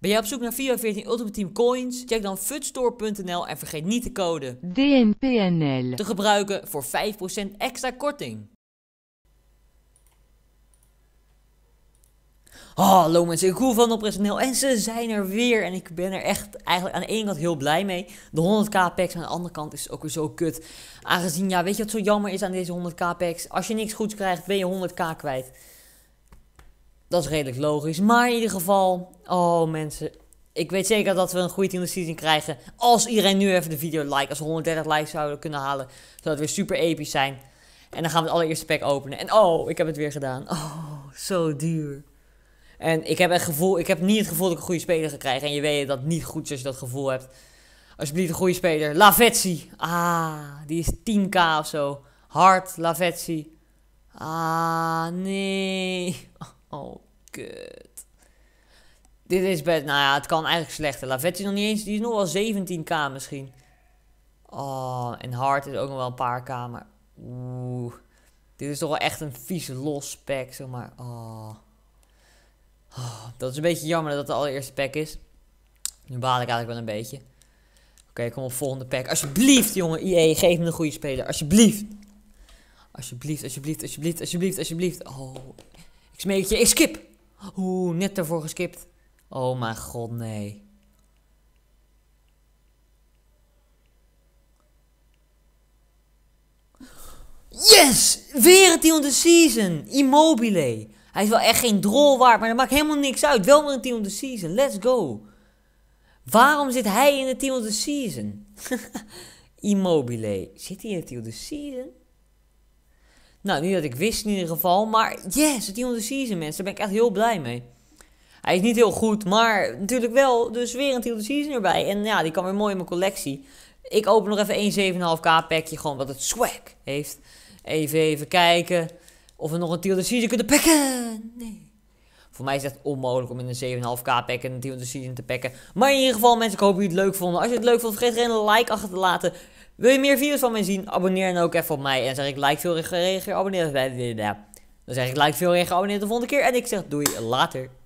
Ben jij op zoek naar 414 Ultimate Team Coins? Check dan futstore.nl en vergeet niet de code DNPNL te gebruiken voor 5% extra korting. Hallo oh, mensen, ik hoef van op personeel en ze zijn er weer. En ik ben er echt eigenlijk aan de ene kant heel blij mee. De 100k packs aan de andere kant is ook weer zo kut. Aangezien, ja, weet je wat zo jammer is aan deze 100k packs? Als je niks goeds krijgt, ben je 100k kwijt. Dat is redelijk logisch. Maar in ieder geval, oh mensen. Ik weet zeker dat we een goede team season krijgen. Als iedereen nu even de video like. Als we 130 likes zouden kunnen halen. Zou het weer super episch zijn. En dan gaan we het allereerste pack openen. En oh, ik heb het weer gedaan. Oh, zo duur. En ik heb, het gevoel, ik heb niet het gevoel dat ik een goede speler ga krijgen. En je weet dat niet goed als je dat gevoel hebt. Alsjeblieft, een goede speler. Lavetzi. Ah, die is 10k of zo. Hard, Lavetzi. Ah, nee. Oh, kut. Dit is best... Nou ja, het kan eigenlijk slechter. Lavet is nog niet eens... Die is nog wel 17k misschien. Oh, en Hart is ook nog wel een paar k, maar... Oeh. Dit is toch wel echt een vieze los pack, zeg maar. Oh. oh. Dat is een beetje jammer dat het de allereerste pack is. Nu baal ik eigenlijk wel een beetje. Oké, kom op volgende pack. Alsjeblieft, jongen. IE, geef me een goede speler. Alsjeblieft. Alsjeblieft, alsjeblieft, alsjeblieft, alsjeblieft, alsjeblieft. Oh, ik smeek je, ik skip. Oeh, net ervoor geskipt. Oh mijn god, nee. Yes! Weer een team of the season. Immobile. Hij is wel echt geen drol waard, maar dat maakt helemaal niks uit. Wel een team of the season. Let's go. Waarom zit hij in het team of the season? Immobile. Zit hij in het team of the season? Nou, niet dat ik wist in ieder geval. Maar yes, het of de Season, mensen. Daar ben ik echt heel blij mee. Hij is niet heel goed, maar natuurlijk wel. Dus weer een of de Season erbij. En ja, die kan weer mooi in mijn collectie. Ik open nog even 75 k packje. Gewoon wat het swag heeft. Even, even kijken of we nog een of de Season kunnen pakken. Nee. Voor mij is het echt onmogelijk om in een 7,5k pack en een of de Season te pakken. Maar in ieder geval, mensen, ik hoop jullie het leuk vonden. Als je het leuk vond, vergeet geen like achter te laten. Wil je meer video's van mij zien? Abonneer dan ook even op mij. En zeg ik like veel reageer, abonneer. Dan zeg ik like veel reageer, abonneer de volgende keer. En ik zeg doei, later.